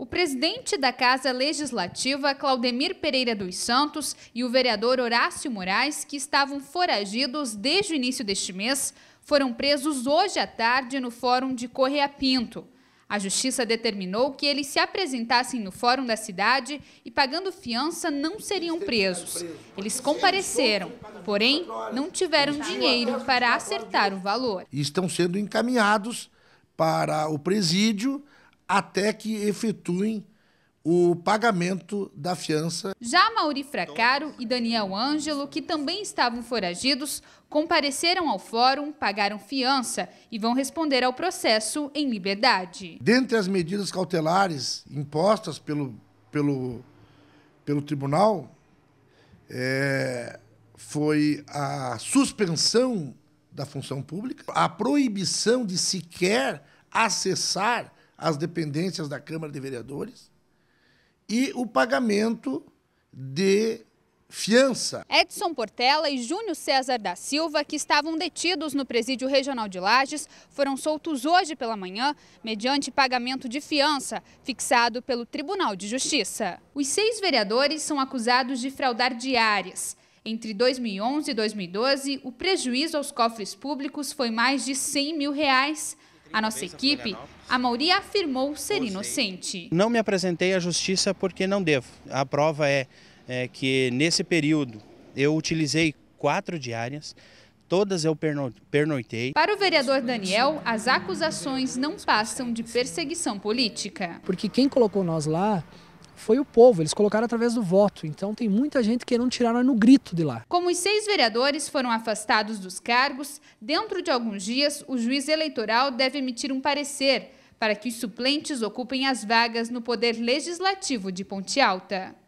O presidente da Casa Legislativa, Claudemir Pereira dos Santos, e o vereador Horácio Moraes, que estavam foragidos desde o início deste mês, foram presos hoje à tarde no Fórum de Correia Pinto. A justiça determinou que eles se apresentassem no fórum da cidade e, pagando fiança, não seriam presos. Eles compareceram, porém, não tiveram dinheiro para acertar o valor. estão sendo encaminhados para o presídio até que efetuem o pagamento da fiança. Já Mauri Fracaro e Daniel Ângelo, que também estavam foragidos, compareceram ao fórum, pagaram fiança e vão responder ao processo em liberdade. Dentre as medidas cautelares impostas pelo, pelo, pelo tribunal, é, foi a suspensão da função pública, a proibição de sequer acessar as dependências da Câmara de Vereadores e o pagamento de fiança. Edson Portela e Júnior César da Silva, que estavam detidos no presídio regional de Lages, foram soltos hoje pela manhã, mediante pagamento de fiança, fixado pelo Tribunal de Justiça. Os seis vereadores são acusados de fraudar diárias. Entre 2011 e 2012, o prejuízo aos cofres públicos foi mais de 100 mil reais. A nossa equipe a Mauri afirmou ser inocente. Não me apresentei à justiça porque não devo. A prova é, é que nesse período eu utilizei quatro diárias, todas eu pernoitei. Para o vereador Daniel, as acusações não passam de perseguição política. Porque quem colocou nós lá foi o povo, eles colocaram através do voto. Então tem muita gente que não tiraram no grito de lá. Como os seis vereadores foram afastados dos cargos, dentro de alguns dias o juiz eleitoral deve emitir um parecer para que os suplentes ocupem as vagas no Poder Legislativo de Ponte Alta.